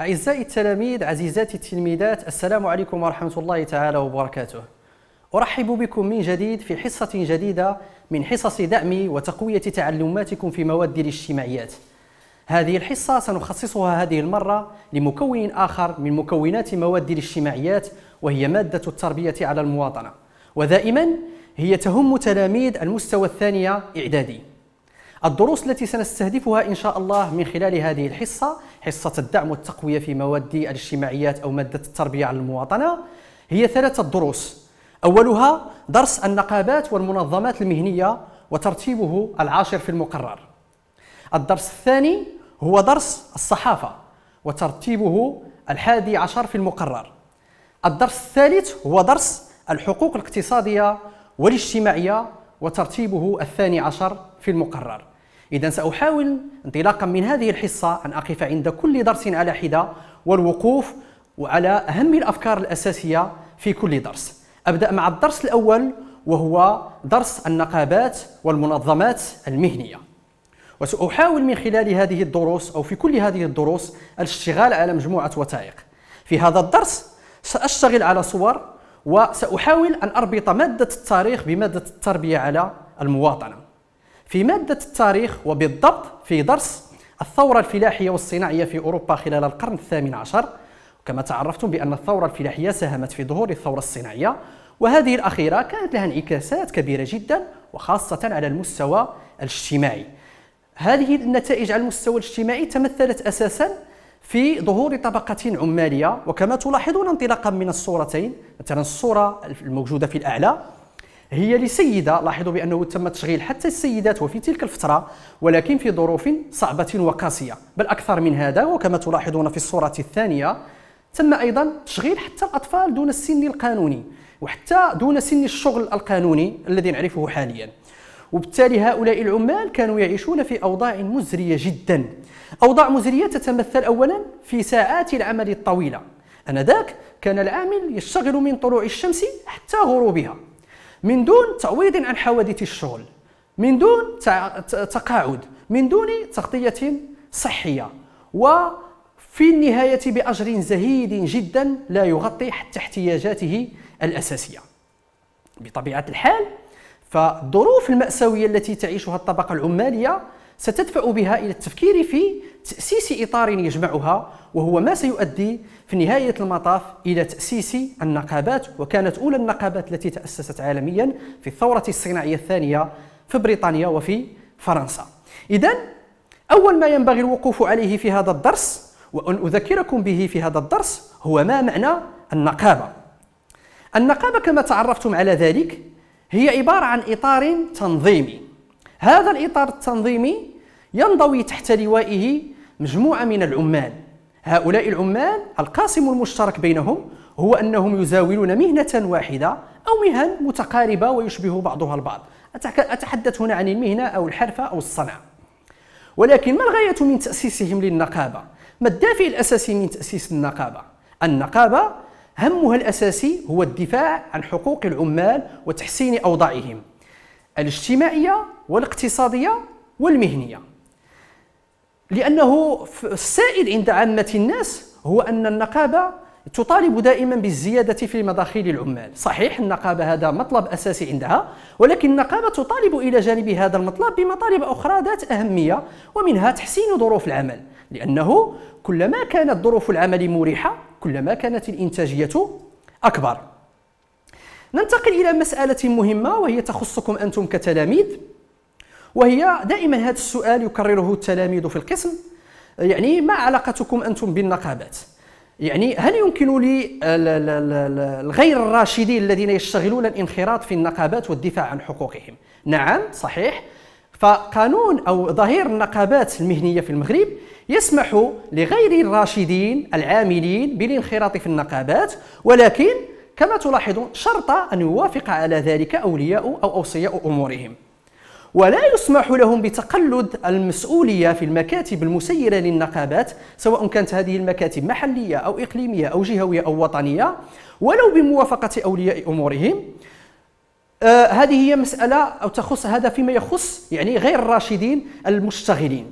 أعزائي التلاميذ عزيزاتي التلميذات السلام عليكم ورحمة الله تعالى وبركاته أرحب بكم من جديد في حصة جديدة من حصص دعم وتقوية تعلماتكم في مواد الاجتماعيات هذه الحصة سنخصصها هذه المرة لمكون آخر من مكونات مواد الاجتماعيات وهي مادة التربية على المواطنة ودائما هي تهم تلاميذ المستوى الثانية إعدادي الدروس التي سنستهدفها إن شاء الله من خلال هذه الحصة حصة الدعم والتقوية في مواد الاجتماعيات أو مادة التربية على المواطنة هي ثلاثة دروس أولها درس النقابات والمنظمات المهنية وترتيبه العاشر في المقرر الدرس الثاني هو درس الصحافة وترتيبه الحادي عشر في المقرر الدرس الثالث هو درس الحقوق الاقتصادية والاجتماعية وترتيبه الثاني عشر في المقرر إذا سأحاول انطلاقا من هذه الحصة أن أقف عند كل درس على حدة والوقوف وعلى أهم الأفكار الأساسية في كل درس أبدأ مع الدرس الأول وهو درس النقابات والمنظمات المهنية وسأحاول من خلال هذه الدروس أو في كل هذه الدروس الاشتغال على مجموعة وثائق في هذا الدرس سأشتغل على صور وسأحاول أن أربط مادة التاريخ بمادة التربية على المواطنة في مادة التاريخ وبالضبط في درس الثورة الفلاحية والصناعية في أوروبا خلال القرن الثامن عشر كما تعرفتم بأن الثورة الفلاحية ساهمت في ظهور الثورة الصناعية وهذه الأخيرة كانت لها انعكاسات كبيرة جدا وخاصة على المستوى الاجتماعي هذه النتائج على المستوى الاجتماعي تمثلت أساسا في ظهور طبقة عمالية وكما تلاحظون انطلاقا من الصورتين مثلا الصورة الموجودة في الأعلى هي لسيدة لاحظوا بأنه تم تشغيل حتى السيدات وفي تلك الفترة ولكن في ظروف صعبة وقاسية بل أكثر من هذا وكما تلاحظون في الصورة الثانية تم ايضا تشغيل حتى الاطفال دون السن القانوني وحتى دون سن الشغل القانوني الذي نعرفه حاليا وبالتالي هؤلاء العمال كانوا يعيشون في اوضاع مزريه جدا اوضاع مزريه تتمثل اولا في ساعات العمل الطويله انذاك كان العامل يشتغل من طلوع الشمس حتى غروبها من دون تعويض عن حوادث الشغل من دون تقاعد من دون تغطيه صحيه و في النهاية بأجر زهيد جدا لا يغطي حتى احتياجاته الأساسية بطبيعة الحال فالظروف المأساوية التي تعيشها الطبقة العمالية ستدفع بها إلى التفكير في تأسيس إطار يجمعها وهو ما سيؤدي في نهاية المطاف إلى تأسيس النقابات وكانت أولى النقابات التي تأسست عالميا في الثورة الصناعية الثانية في بريطانيا وفي فرنسا إذا أول ما ينبغي الوقوف عليه في هذا الدرس وأن أذكركم به في هذا الدرس هو ما معنى النقابة النقابة كما تعرفتم على ذلك هي عبارة عن إطار تنظيمي هذا الإطار التنظيمي ينضوي تحت لوائه مجموعة من العمال هؤلاء العمال القاسم المشترك بينهم هو أنهم يزاولون مهنة واحدة أو مهن متقاربة ويشبه بعضها البعض أتحدث هنا عن المهنة أو الحرفة أو الصنعة ولكن ما الغاية من تأسيسهم للنقابة؟ ما الدافع الأساسي من تأسيس النقابة؟ النقابة همها الأساسي هو الدفاع عن حقوق العمال وتحسين أوضاعهم الاجتماعية والاقتصادية والمهنية لأنه السائد عند عامة الناس هو أن النقابة تطالب دائما بالزيادة في مداخيل العمال صحيح النقابة هذا مطلب أساسي عندها ولكن النقابة تطالب إلى جانب هذا المطلب بمطالب أخرى ذات أهمية ومنها تحسين ظروف العمل لأنه كلما كانت ظروف العمل مريحة كلما كانت الإنتاجية أكبر ننتقل إلى مسألة مهمة وهي تخصكم أنتم كتلاميذ وهي دائما هذا السؤال يكرره التلاميذ في القسم يعني ما علاقتكم أنتم بالنقابات يعني هل يمكن لي الغير الراشدين الذين يشتغلون الانخراط في النقابات والدفاع عن حقوقهم نعم صحيح فقانون او ظهير النقابات المهنيه في المغرب يسمح لغير الراشدين العاملين بالانخراط في النقابات ولكن كما تلاحظون شرط ان يوافق على ذلك اولياء او اوصياء امورهم ولا يسمح لهم بتقلد المسؤولية في المكاتب المسيرة للنقابات سواء كانت هذه المكاتب محلية أو إقليمية أو جهوية أو وطنية ولو بموافقة أولياء أمورهم آه هذه هي مسألة أو تخص هذا فيما يخص يعني غير الراشدين المشتغلين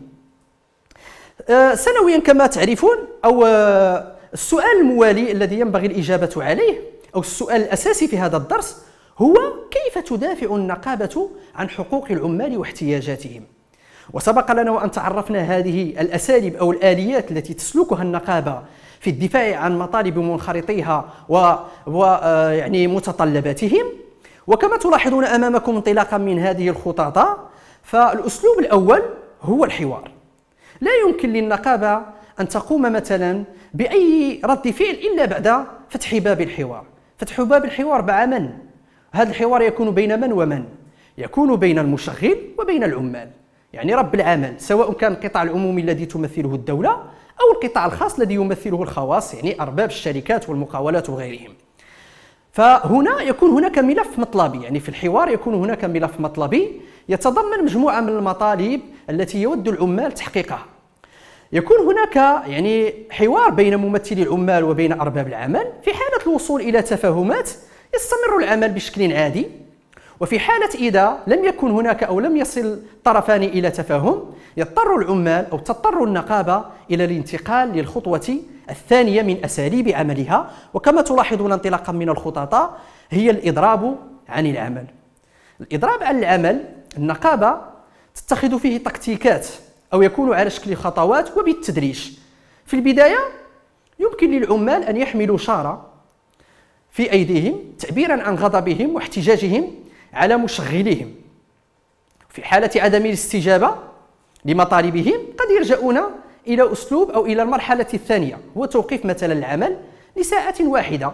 آه سنويا كما تعرفون أو آه السؤال الموالي الذي ينبغي الإجابة عليه أو السؤال الأساسي في هذا الدرس هو كيف تدافع النقابة عن حقوق العمال واحتياجاتهم وسبق لنا وأن تعرفنا هذه الأساليب أو الآليات التي تسلكها النقابة في الدفاع عن مطالب منخرطيها و, و... آه، يعني متطلباتهم وكما تلاحظون أمامكم انطلاقا من هذه الخطاطة فالأسلوب الأول هو الحوار لا يمكن للنقابة أن تقوم مثلا بأي رد فعل إلا بعد فتح باب الحوار فتح باب الحوار مع من؟ هذا الحوار يكون بين من ومن يكون بين المشغل وبين العمال يعني رب العمل سواء كان القطاع العمومي الذي تمثله الدولة أو القطاع الخاص الذي يمثله الخواص يعني أرباب الشركات والمقاولات وغيرهم فهنا يكون هناك ملف مطلبي يعني في الحوار يكون هناك ملف مطلبي يتضمن مجموعة من المطالب التي يود العمال تحقيقها يكون هناك يعني حوار بين ممثلي العمال وبين أرباب العمل في حالة الوصول إلى تفاهمات يستمر العمل بشكل عادي وفي حالة إذا لم يكن هناك أو لم يصل الطرفان إلى تفاهم يضطر العمال أو تضطر النقابة إلى الانتقال للخطوة الثانية من أساليب عملها وكما تلاحظون انطلاقا من الخططاء هي الإضراب عن العمل الإضراب عن العمل النقابة تتخذ فيه تكتيكات أو يكون على شكل خطوات وبالتدريج في البداية يمكن للعمال أن يحملوا شارة في أيديهم تعبيرا عن غضبهم واحتجاجهم على مشغليهم في حالة عدم الاستجابة لمطالبهم قد يلجؤون إلى أسلوب أو إلى المرحلة الثانية هو توقيف مثلا العمل لساعة واحدة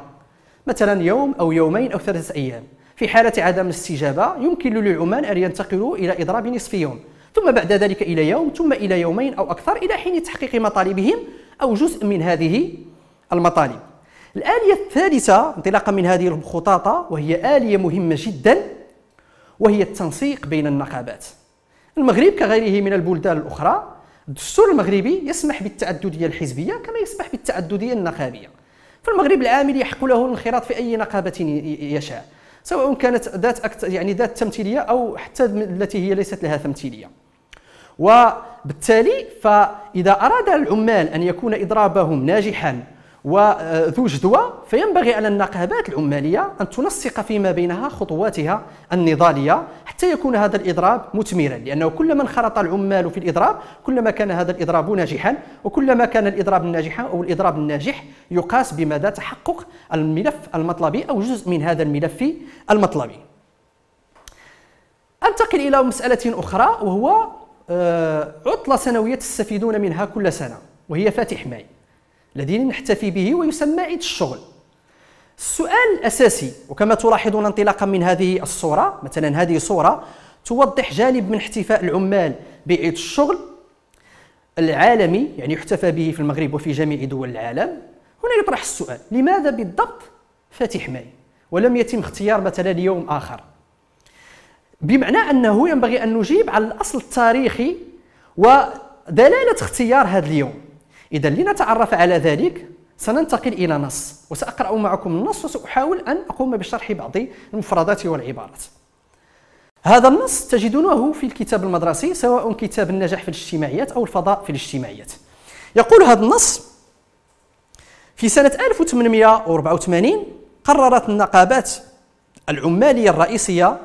مثلا يوم أو يومين أو ثلاثة أيام في حالة عدم الاستجابة يمكن للعمال أن ينتقلوا إلى إضراب نصف يوم ثم بعد ذلك إلى يوم ثم إلى يومين أو أكثر إلى حين تحقيق مطالبهم أو جزء من هذه المطالب الآلية الثالثة انطلاقا من هذه الخطاطة وهي آلية مهمة جدا وهي التنسيق بين النقابات المغرب كغيره من البلدان الأخرى الدستور المغربي يسمح بالتعددية الحزبية كما يسمح بالتعددية النقابية فالمغرب العامل يحق له الانخراط في أي نقابة يشاء سواء كانت ذات أكتر يعني ذات تمثيلية أو حتى التي هي ليست لها تمثيلية وبالتالي فإذا أراد العمال أن يكون إضرابهم ناجحا وذو جدوى فينبغي على النقابات العمالية أن تنسق فيما بينها خطواتها النضالية حتى يكون هذا الإضراب مثمرا لأنه كلما انخرط العمال في الإضراب كلما كان هذا الإضراب ناجحا وكلما كان الإضراب الناجح أو الإضراب الناجح يقاس بمدى تحقق الملف المطلبي أو جزء من هذا الملف المطلبي أنتقل إلى مسألة أخرى وهو آه، عطلة سنوية تستفيدون منها كل سنة وهي فاتح مايو الذي نحتفي به ويسمى عيد الشغل السؤال الأساسي وكما تلاحظون انطلاقا من هذه الصورة مثلا هذه صورة توضح جانب من احتفاء العمال بعيد الشغل العالمي يعني يحتفى به في المغرب وفي جميع دول العالم هنا يطرح السؤال لماذا بالضبط فاتح ماي ولم يتم اختيار مثلا يوم آخر بمعنى أنه ينبغي أن نجيب على الأصل التاريخي ودلالة اختيار هذا اليوم إذا لنتعرف على ذلك سننتقل إلى نص وسأقرأ معكم النص وسأحاول أن أقوم بشرح بعض المفردات والعبارات هذا النص تجدونه في الكتاب المدرسي سواء كتاب النجاح في الاجتماعيات أو الفضاء في الاجتماعيات يقول هذا النص في سنة 1884 قررت النقابات العمالية الرئيسية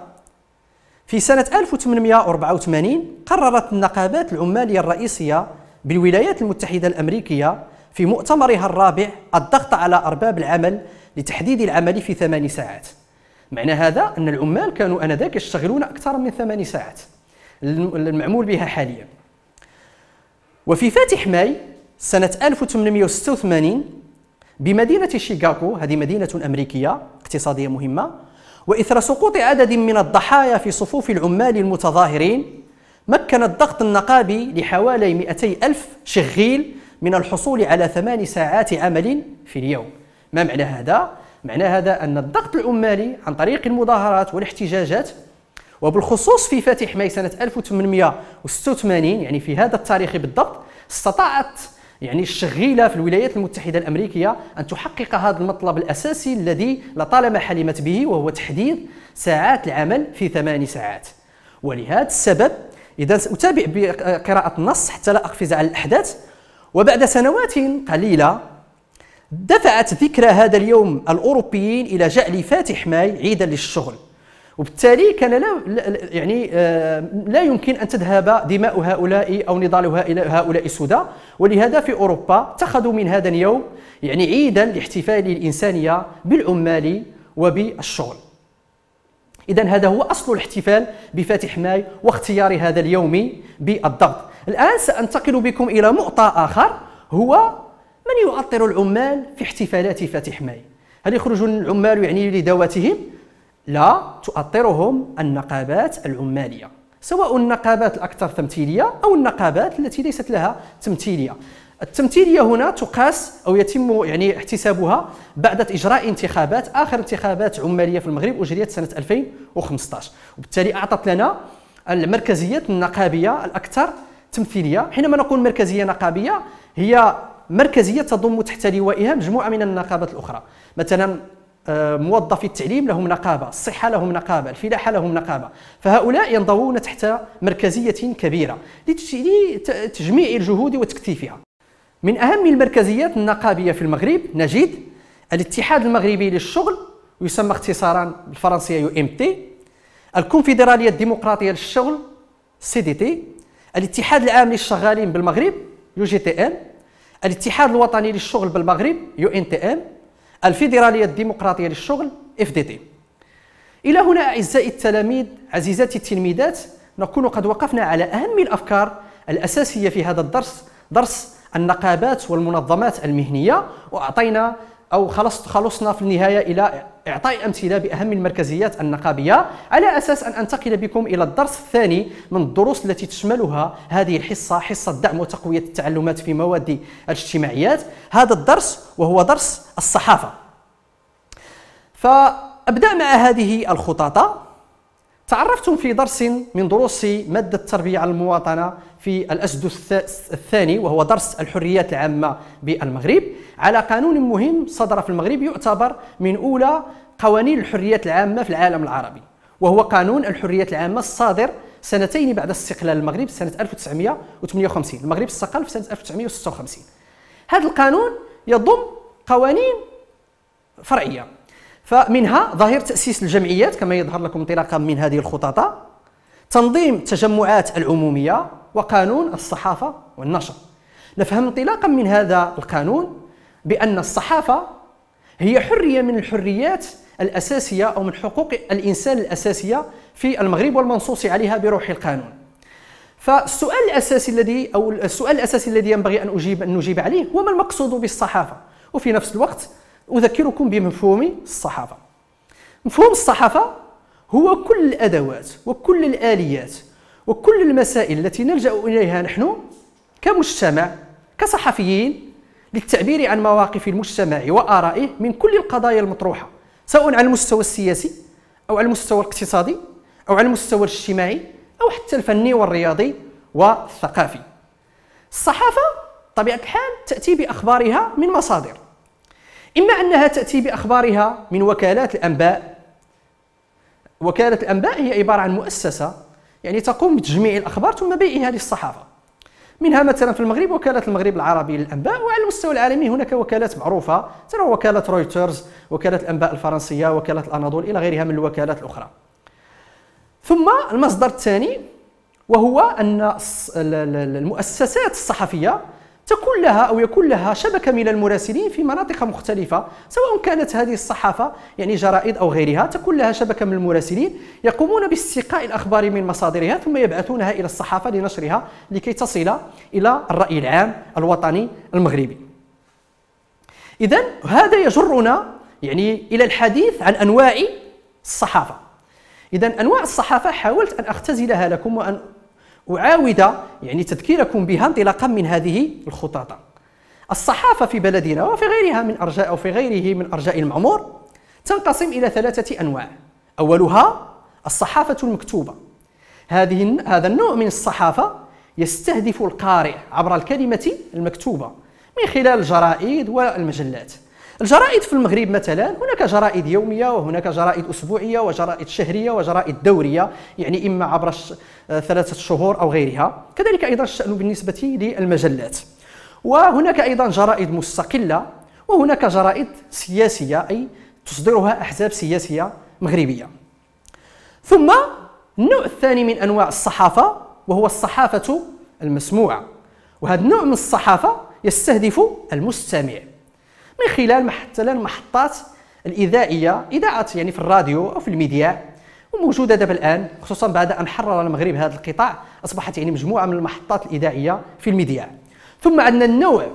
في سنة 1884 قررت النقابات العمالية الرئيسية بالولايات المتحدة الأمريكية في مؤتمرها الرابع الضغط على أرباب العمل لتحديد العمل في ثمان ساعات معنى هذا أن العمال كانوا آنذاك يشتغلون أكثر من ثمان ساعات المعمول بها حاليا وفي فاتح ماي سنة 1886 بمدينة شيكاغو هذه مدينة أمريكية اقتصادية مهمة وإثر سقوط عدد من الضحايا في صفوف العمال المتظاهرين مكن الضغط النقابي لحوالي 200 ألف شغيل من الحصول على ثمان ساعات عمل في اليوم ما معنى هذا؟ معنى هذا أن الضغط العمالي عن طريق المظاهرات والاحتجاجات وبالخصوص في فاتح ماي سنة 1886 يعني في هذا التاريخ بالضبط استطاعت يعني الشغيلة في الولايات المتحدة الأمريكية أن تحقق هذا المطلب الأساسي الذي لطالما حلمت به وهو تحديد ساعات العمل في ثمان ساعات ولهذا السبب اذا اتابع بقراءه النص حتى لا اقفز على الاحداث وبعد سنوات قليله دفعت ذكرى هذا اليوم الاوروبيين الى جعل فاتح ماي عيدا للشغل وبالتالي كان لا يعني آه، لا يمكن ان تذهب دماء هؤلاء او نضال هؤلاء سدى ولهذا في اوروبا اتخذوا من هذا اليوم يعني عيدا لاحتفال الانسانيه بالعمال وبالشغل إذا هذا هو أصل الاحتفال بفاتح ماي واختيار هذا اليوم بالضبط. الآن سأنتقل بكم إلى معطى آخر هو من يؤطر العمال في احتفالات فاتح ماي هل يخرج العمال يعني لذواتهم؟ لا تؤطرهم النقابات العمالية سواء النقابات الأكثر تمثيلية أو النقابات التي ليست لها تمثيلية التمثيليه هنا تقاس او يتم يعني احتسابها بعد اجراء انتخابات اخر انتخابات عماليه في المغرب اجريت سنه 2015 وبالتالي اعطت لنا المركزيه النقابيه الاكثر تمثيليه حينما نقول مركزيه نقابيه هي مركزيه تضم تحت لوائها مجموعه من النقابات الاخرى مثلا آه، موظفي التعليم لهم نقابه الصحه لهم نقابه الفلاحه لهم نقابه فهؤلاء ينضوون تحت مركزيه كبيره لتجميع الجهود وتكثيفها من أهم المركزيات النقابية في المغرب نجد الاتحاد المغربي للشغل ويسمى اختصارا بالفرنسية يو ام تي الكونفدرالية الديمقراطية للشغل سي دي تي الاتحاد العام للشغالين بالمغرب يو جي تي ام الاتحاد الوطني للشغل بالمغرب يو ان تي ام الفيدرالية الديمقراطية للشغل اف دي تي إلى هنا أعزائي التلاميذ عزيزاتي التلميذات نكون قد وقفنا على أهم الأفكار الأساسية في هذا الدرس درس النقابات والمنظمات المهنيه واعطينا او خلصت خلصنا في النهايه الى اعطاء امثله باهم المركزيات النقابيه على اساس ان انتقل بكم الى الدرس الثاني من الدروس التي تشملها هذه الحصه حصه دعم وتقويه التعلمات في مواد الاجتماعيات هذا الدرس وهو درس الصحافه فابدا مع هذه الخطاطه تعرفتم في درس من دروس ماده التربيه على المواطنه في الأسدس الثاني وهو درس الحريات العامة بالمغرب على قانون مهم صدر في المغرب يعتبر من أولى قوانين الحريات العامة في العالم العربي وهو قانون الحريات العامة الصادر سنتين بعد استقلال المغرب سنة 1958 المغرب استقل في سنة 1956 هذا القانون يضم قوانين فرعية فمنها ظاهر تأسيس الجمعيات كما يظهر لكم انطلاقا من هذه الخططة تنظيم التجمعات العمومية وقانون الصحافة والنشر نفهم انطلاقا من هذا القانون بأن الصحافة هي حرية من الحريات الأساسية أو من حقوق الإنسان الأساسية في المغرب والمنصوص عليها بروح القانون فالسؤال الأساسي الذي أو السؤال الأساسي الذي ينبغي أن أجيب أن نجيب عليه هو ما المقصود بالصحافة وفي نفس الوقت أذكركم بمفهوم الصحافة مفهوم الصحافة هو كل الأدوات وكل الآليات وكل المسائل التي نلجا اليها نحن كمجتمع كصحفيين للتعبير عن مواقف المجتمع وارائه من كل القضايا المطروحه سواء على المستوى السياسي او على المستوى الاقتصادي او على المستوى الاجتماعي او حتى الفني والرياضي والثقافي الصحافه طبيعه الحال تاتي باخبارها من مصادر اما انها تاتي باخبارها من وكالات الانباء وكاله الانباء هي عباره عن مؤسسه يعني تقوم بتجميع الاخبار ثم بيعها للصحافه منها مثلا في المغرب وكالة المغرب العربي للأنباء وعلى المستوى العالمي هناك وكالات معروفة ترى وكالة رويترز وكالة الأنباء الفرنسية وكالة الأناضول إلى غيرها من الوكالات الأخرى ثم المصدر الثاني وهو أن المؤسسات الصحفية تكون لها أو يكون لها شبكة من المراسلين في مناطق مختلفة سواء كانت هذه الصحافة يعني جرائد أو غيرها تكون لها شبكة من المراسلين يقومون باستقاء الأخبار من مصادرها ثم يبعثونها إلى الصحافة لنشرها لكي تصل إلى الرأي العام الوطني المغربي إذا هذا يجرنا يعني إلى الحديث عن أنواع الصحافة إذا أنواع الصحافة حاولت أن أختزلها لكم وأن أعاود يعني تذكيركم بها انطلاقا من هذه الخطاطة الصحافة في بلدنا وفي غيرها من أرجاء أو في غيره من أرجاء المعمور تنقسم إلى ثلاثة أنواع أولها الصحافة المكتوبة هذه هذا النوع من الصحافة يستهدف القارئ عبر الكلمة المكتوبة من خلال الجرائد والمجلات الجرائد في المغرب مثلا هناك جرائد يوميه وهناك جرائد اسبوعيه وجرائد شهريه وجرائد دوريه يعني اما عبر ثلاثه شهور او غيرها كذلك ايضا الشان بالنسبه للمجلات وهناك ايضا جرائد مستقله وهناك جرائد سياسيه اي تصدرها احزاب سياسيه مغربيه ثم النوع الثاني من انواع الصحافه وهو الصحافه المسموعه وهذا النوع من الصحافه يستهدف المستمع من خلال مثلا محطات الاذاعيه اذاعات يعني في الراديو او في الميديا وموجوده دابا الان خصوصا بعد ان حرر المغرب هذا القطاع اصبحت يعني مجموعه من المحطات الاذاعيه في الميديا ثم عندنا النوع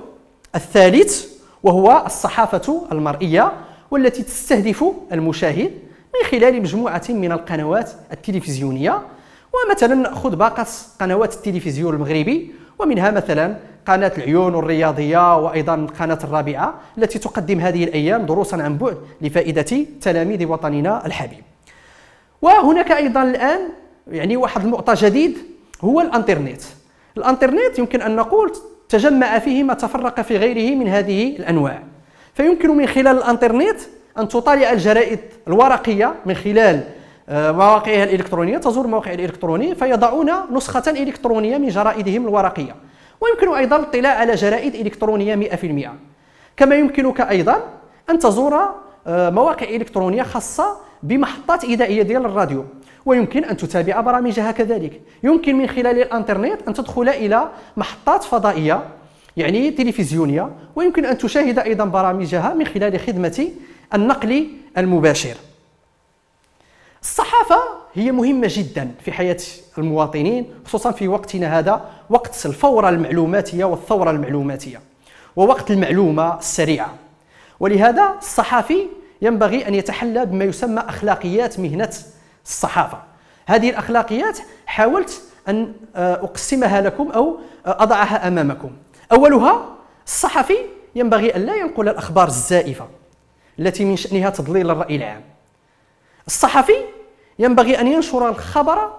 الثالث وهو الصحافه المرئيه والتي تستهدف المشاهد من خلال مجموعه من القنوات التلفزيونيه ومثلا ناخذ باقه قنوات التلفزيون المغربي ومنها مثلا قناة العيون الرياضية وأيضا قناة الرابعة التي تقدم هذه الأيام دروسا عن بعد لفائدة تلاميذ وطننا الحبيب وهناك أيضا الآن يعني واحد المعطى جديد هو الانترنت الانترنت يمكن أن نقول تجمع فيه ما تفرق في غيره من هذه الأنواع فيمكن من خلال الانترنت أن تطالع الجرائد الورقية من خلال آه، مواقعها الإلكترونية تزور المواقع الإلكترونية فيضعون نسخة إلكترونية من جرائدهم الورقية ويمكن أيضا الاطلاع على جرائد إلكترونية 100% كما يمكنك أيضا أن تزور آه، مواقع إلكترونية خاصة بمحطات إذاعية ديال الراديو ويمكن أن تتابع برامجها كذلك يمكن من خلال الإنترنت أن تدخل إلى محطات فضائية يعني تلفزيونية ويمكن أن تشاهد أيضا برامجها من خلال خدمة النقل المباشر الصحافه هي مهمه جدا في حياه المواطنين خصوصا في وقتنا هذا وقت الفوره المعلوماتيه والثوره المعلوماتيه ووقت المعلومه السريعه ولهذا الصحفي ينبغي ان يتحلى بما يسمى اخلاقيات مهنه الصحافه هذه الاخلاقيات حاولت ان آه، اقسمها لكم او آه، اضعها امامكم اولها الصحفي ينبغي ان لا ينقل الاخبار الزائفه التي من شانها تضليل الراي العام الصحفي ينبغي أن ينشر الخبر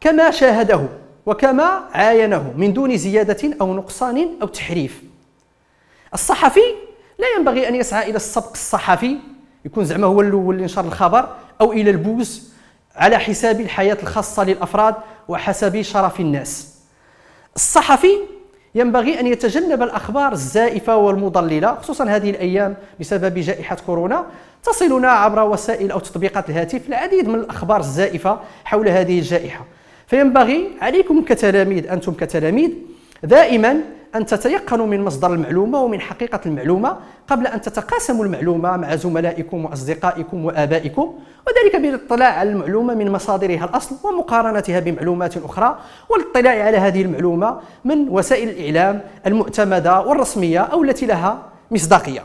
كما شاهده وكما عاينه من دون زيادة أو نقصان أو تحريف الصحفي لا ينبغي أن يسعى إلى السبق الصحفي يكون زعما هو الأول اللي نشر الخبر أو إلى البوز على حساب الحياة الخاصة للأفراد وحسب شرف الناس الصحفي ينبغي أن يتجنب الأخبار الزائفة والمضللة خصوصا هذه الأيام بسبب جائحة كورونا تصلنا عبر وسائل أو تطبيقات الهاتف العديد من الأخبار الزائفة حول هذه الجائحة فينبغي عليكم كتلاميذ أنتم كتلاميذ دائما أن تتيقنوا من مصدر المعلومة ومن حقيقة المعلومة قبل أن تتقاسموا المعلومة مع زملائكم وأصدقائكم وآبائكم وذلك بالاطلاع على المعلومة من مصادرها الأصل ومقارنتها بمعلومات أخرى والاطلاع على هذه المعلومة من وسائل الإعلام المعتمدة والرسمية أو التي لها مصداقية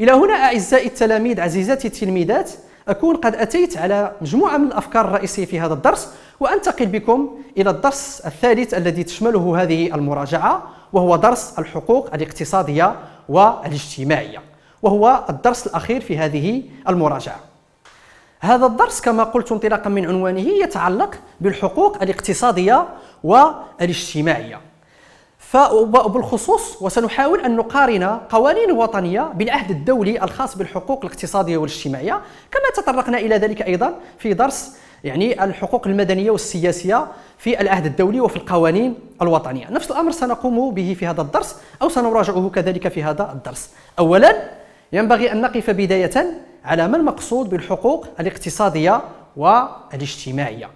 إلى هنا أعزائي التلاميذ عزيزاتي التلميذات أكون قد أتيت على مجموعة من الأفكار الرئيسية في هذا الدرس وأنتقل بكم إلى الدرس الثالث الذي تشمله هذه المراجعة وهو درس الحقوق الاقتصادية والاجتماعية وهو الدرس الأخير في هذه المراجعة هذا الدرس كما قلت انطلاقا من عنوانه يتعلق بالحقوق الاقتصادية والاجتماعية وبالخصوص وسنحاول أن نقارن قوانين الوطنية بالعهد الدولي الخاص بالحقوق الاقتصادية والاجتماعية كما تطرقنا إلى ذلك أيضا في درس يعني الحقوق المدنية والسياسية في العهد الدولي وفي القوانين الوطنية نفس الأمر سنقوم به في هذا الدرس أو سنراجعه كذلك في هذا الدرس أولا ينبغي أن نقف بداية على ما المقصود بالحقوق الاقتصادية والاجتماعية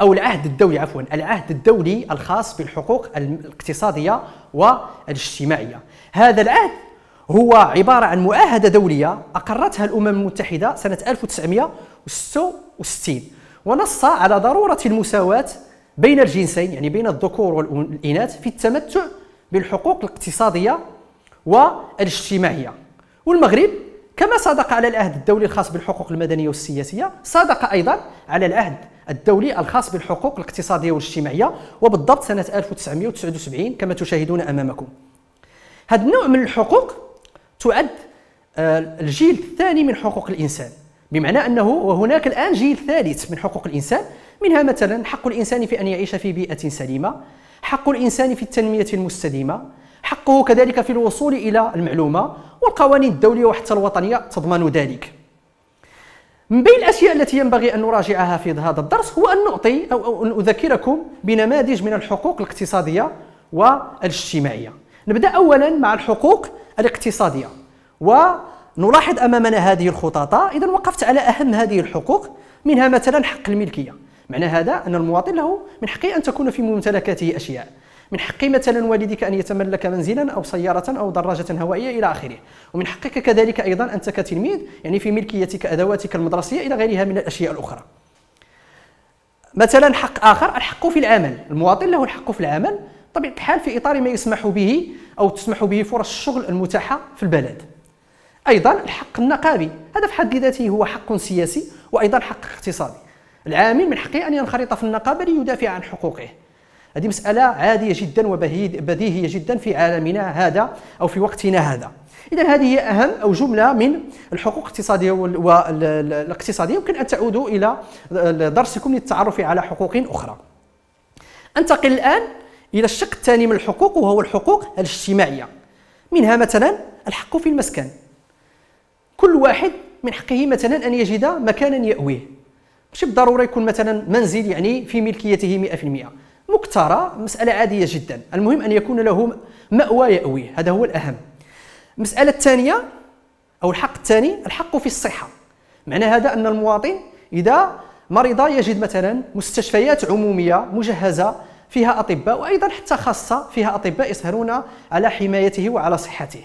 او العهد الدولي عفوا العهد الدولي الخاص بالحقوق الاقتصاديه والاجتماعيه هذا العهد هو عباره عن معاهده دوليه اقرتها الامم المتحده سنه 1966 ونص على ضروره المساواه بين الجنسين يعني بين الذكور والاناث في التمتع بالحقوق الاقتصاديه والاجتماعيه والمغرب كما صادق على العهد الدولي الخاص بالحقوق المدنية والسياسية صادق أيضا على العهد الدولي الخاص بالحقوق الاقتصادية والاجتماعية وبالضبط سنة 1979 كما تشاهدون أمامكم هذا النوع من الحقوق تعد آه، الجيل الثاني من حقوق الإنسان بمعنى أنه وهناك الآن جيل ثالث من حقوق الإنسان منها مثلا حق الإنسان في أن يعيش في بيئة سليمة حق الإنسان في التنمية المستديمة حقه كذلك في الوصول إلى المعلومة والقوانين الدولية وحتى الوطنية تضمن ذلك من بين الأشياء التي ينبغي أن نراجعها في هذا الدرس هو أن نعطي أو أن أذكركم بنماذج من الحقوق الاقتصادية والاجتماعية نبدأ أولا مع الحقوق الاقتصادية ونلاحظ أمامنا هذه الخطاطة إذا وقفت على أهم هذه الحقوق منها مثلا حق الملكية معنى هذا أن المواطن له من حقه أن تكون في ممتلكاته أشياء من حق مثلا والدك أن يتملك منزلا أو سيارة أو دراجة هوائية إلى آخره ومن حقك كذلك أيضا أنت كتلميذ يعني في ملكيتك أدواتك المدرسية إلى غيرها من الأشياء الأخرى مثلا حق آخر الحق في العمل المواطن له الحق في العمل طبعا الحال في إطار ما يسمح به أو تسمح به فرص الشغل المتاحة في البلد أيضا الحق النقابي هذا في حد ذاته هو حق سياسي وأيضا حق اقتصادي العامل من حقه أن ينخرط في النقابة ليدافع عن حقوقه هذه مسألة عادية جدا وبديهية جدا في عالمنا هذا أو في وقتنا هذا إذا هذه هي أهم أو جملة من الحقوق الاقتصادية والاقتصادية يمكن أن تعودوا إلى درسكم للتعرف على حقوق أخرى أنتقل الآن إلى الشق الثاني من الحقوق وهو الحقوق الاجتماعية منها مثلا الحق في المسكن كل واحد من حقه مثلا أن يجد مكانا يأويه مش بالضرورة يكون مثلا منزل يعني في ملكيته 100% مكترى مسألة عادية جدا المهم أن يكون له مأوى يأويه هذا هو الأهم المسألة الثانية أو الحق الثاني الحق في الصحة معنى هذا أن المواطن إذا مرض يجد مثلا مستشفيات عمومية مجهزة فيها أطباء وأيضا حتى خاصة فيها أطباء يسهرون على حمايته وعلى صحته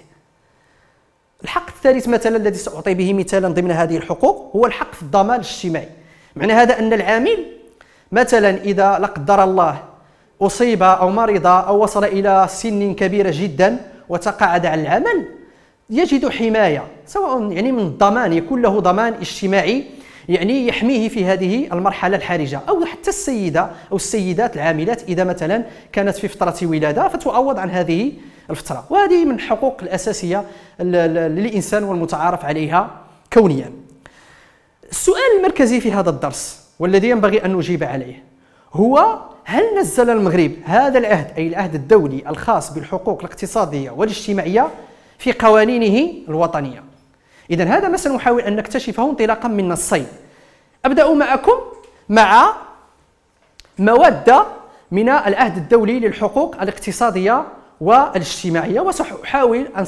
الحق الثالث مثلا الذي سأعطي به مثالا ضمن هذه الحقوق هو الحق في الضمان الاجتماعي معنى هذا أن العامل مثلا إذا لا قدر الله أصيب أو مرض أو وصل إلى سن كبيرة جدا وتقاعد عن العمل يجد حماية سواء يعني من الضمان يكون له ضمان اجتماعي يعني يحميه في هذه المرحلة الحرجة أو حتى السيدة أو السيدات العاملات إذا مثلا كانت في فترة ولادة فتعوض عن هذه الفترة وهذه من الحقوق الأساسية للإنسان والمتعارف عليها كونيا السؤال المركزي في هذا الدرس والذي ينبغي أن نجيب عليه هو هل نزل المغرب هذا العهد أي العهد الدولي الخاص بالحقوق الاقتصادية والاجتماعية في قوانينه الوطنية إذا هذا ما سنحاول أن نكتشفه انطلاقا من نصين أبدأ معكم مع مواد من العهد الدولي للحقوق الاقتصادية والاجتماعية وسأحاول أن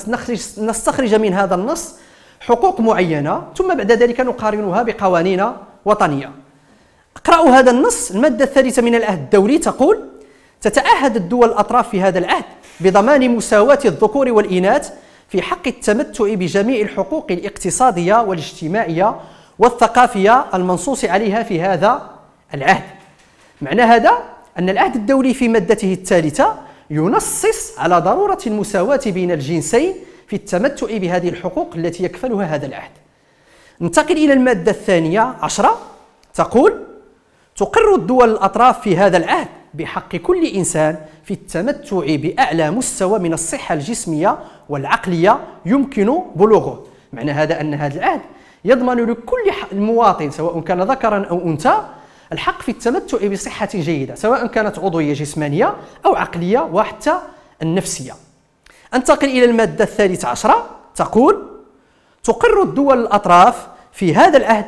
نستخرج من هذا النص حقوق معينة ثم بعد ذلك نقارنها بقوانين وطنية اقرأوا هذا النص المادة الثالثة من العهد الدولي تقول تتعهد الدول الأطراف في هذا العهد بضمان مساواة الذكور والإناث في حق التمتع بجميع الحقوق الاقتصادية والاجتماعية والثقافية المنصوص عليها في هذا العهد معنى هذا أن العهد الدولي في مادته الثالثة ينصص على ضرورة المساواة بين الجنسين في التمتع بهذه الحقوق التي يكفلها هذا العهد ننتقل إلى المادة الثانية عشرة تقول تقر الدول الأطراف في هذا العهد بحق كل إنسان في التمتع بأعلى مستوى من الصحة الجسمية والعقلية يمكن بلوغه معنى هذا أن هذا العهد يضمن لكل مواطن سواء كان ذكرا أو أنثى الحق في التمتع بصحة جيدة سواء كانت عضوية جسمانية أو عقلية وحتى النفسية أنتقل إلى المادة الثالثة عشرة تقول تقر الدول الأطراف في هذا العهد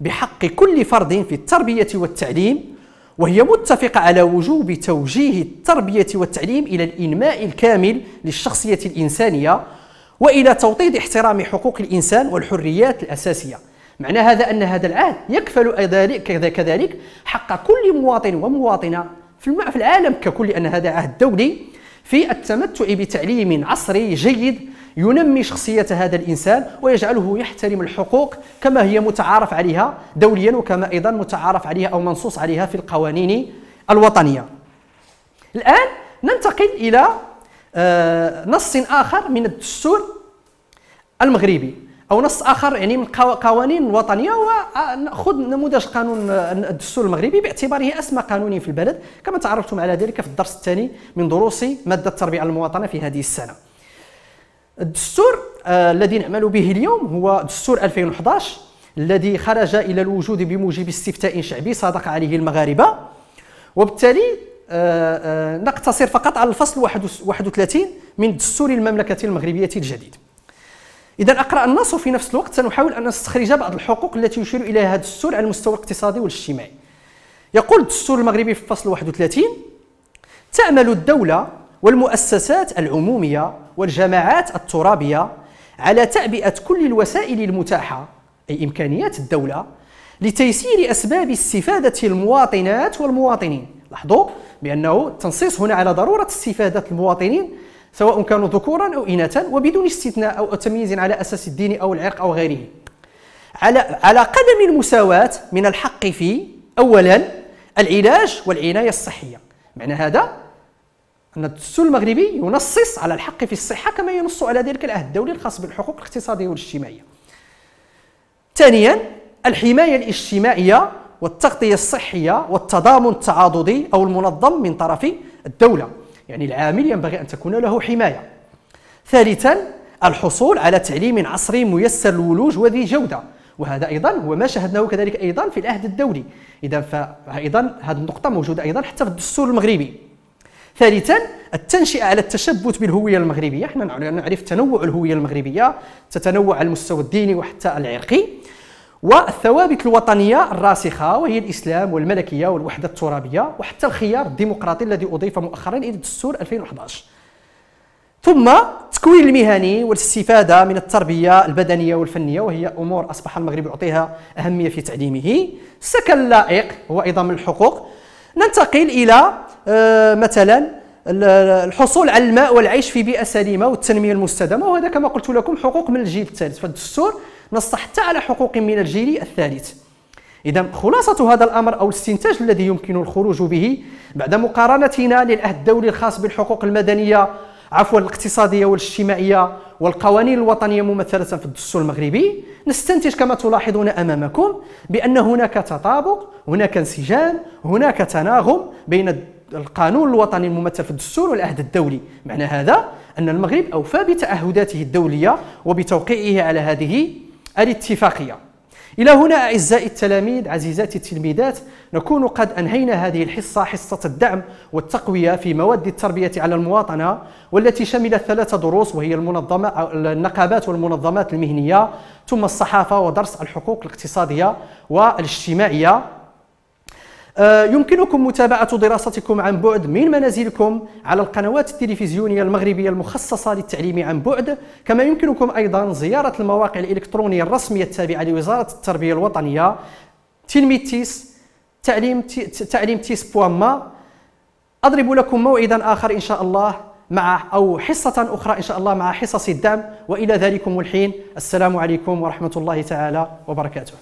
بحق كل فرد في التربية والتعليم وهي متفقة على وجوب توجيه التربية والتعليم إلى الإنماء الكامل للشخصية الإنسانية وإلى توطيد احترام حقوق الإنسان والحريات الأساسية معنى هذا أن هذا العهد يكفل كذلك حق كل مواطن ومواطنة في العالم ككل أن هذا عهد دولي في التمتع بتعليم عصري جيد ينمي شخصية هذا الإنسان ويجعله يحترم الحقوق كما هي متعارف عليها دوليا وكما أيضا متعارف عليها أو منصوص عليها في القوانين الوطنية الآن ننتقل إلى آه، نص آخر من الدستور المغربي أو نص آخر يعني من قوانين وطنية ونأخذ نموذج قانون آه، الدستور المغربي باعتباره أسمى قانون في البلد كما تعرفتم على ذلك في الدرس الثاني من دروس مادة التربية المواطنة في هذه السنة الدستور آه، الذي نعمل به اليوم هو دستور 2011 الذي خرج الى الوجود بموجب استفتاء شعبي صادق عليه المغاربه وبالتالي آه، آه، نقتصر فقط على الفصل 31 من دستور المملكه المغربيه الجديد اذا اقرا النص وفي نفس الوقت سنحاول ان نستخرج بعض الحقوق التي يشير اليها الدستور على المستوى الاقتصادي والاجتماعي يقول الدستور المغربي في الفصل 31 تعمل الدولة والمؤسسات العمومية والجماعات الترابية على تعبئة كل الوسائل المتاحة أي إمكانيات الدولة لتيسير أسباب استفادة المواطنات والمواطنين لاحظوا بأنه التنصيص هنا على ضرورة استفادة المواطنين سواء كانوا ذكورا أو إناثا وبدون استثناء أو تمييز على أساس الدين أو العرق أو غيره على على قدم المساواة من الحق في أولا العلاج والعناية الصحية معنى هذا أن الدستور المغربي ينصص على الحق في الصحة كما ينص على ذلك العهد الدولي الخاص بالحقوق الاقتصادية والاجتماعية. ثانيا الحماية الاجتماعية والتغطية الصحية والتضامن التعاضدي أو المنظم من طرف الدولة يعني العامل ينبغي أن تكون له حماية ثالثا الحصول على تعليم عصري ميسر الولوج وذي جودة وهذا أيضا هو ما شاهدناه كذلك أيضا في العهد الدولي إذا فأيضا هذه النقطة موجودة أيضا حتى في الدستور المغربي ثالثا التنشئه على التشبث بالهويه المغربيه حنا نعرف تنوع الهويه المغربيه تتنوع على المستوى الديني وحتى العرقي والثوابت الوطنيه الراسخه وهي الاسلام والملكيه والوحده الترابيه وحتى الخيار الديمقراطي الذي اضيف مؤخرا الى الدستور 2011 ثم التكوين المهني والاستفاده من التربيه البدنيه والفنيه وهي امور اصبح المغرب يعطيها اهميه في تعليمه السكن اللائق هو ايضا من الحقوق ننتقل الى آه، مثلا الحصول على الماء والعيش في بيئه سليمه والتنميه المستدامه وهذا كما قلت لكم حقوق من الجيل الثالث فالدستور نص حتى على حقوق من الجيل الثالث إذا خلاصة هذا الأمر أو الاستنتاج الذي يمكن الخروج به بعد مقارنتنا للعهد الدولي الخاص بالحقوق المدنية عفوا الاقتصاديه والاجتماعيه والقوانين الوطنيه ممثله في الدستور المغربي نستنتج كما تلاحظون امامكم بان هناك تطابق هناك انسجام هناك تناغم بين القانون الوطني الممثل في الدستور والعهد الدولي معنى هذا ان المغرب اوفى بتعهداته الدوليه وبتوقيعه على هذه الاتفاقيه إلى هنا أعزائي التلاميذ عزيزاتي التلميذات نكون قد أنهينا هذه الحصة حصة الدعم والتقوية في مواد التربية على المواطنة والتي شملت ثلاثة دروس وهي المنظمة النقابات والمنظمات المهنية ثم الصحافة ودرس الحقوق الاقتصادية والاجتماعية آه، يمكنكم متابعة دراستكم عن بعد من منازلكم على القنوات التلفزيونية المغربية المخصصة للتعليم عن بعد كما يمكنكم أيضا زيارة المواقع الإلكترونية الرسمية التابعة لوزارة التربية الوطنية تلميذ تيس تعليم تعليم تيس ما أضرب لكم موعدا آخر إن شاء الله مع أو حصة أخرى إن شاء الله مع حصص الدعم وإلى ذلكم الحين السلام عليكم ورحمة الله تعالى وبركاته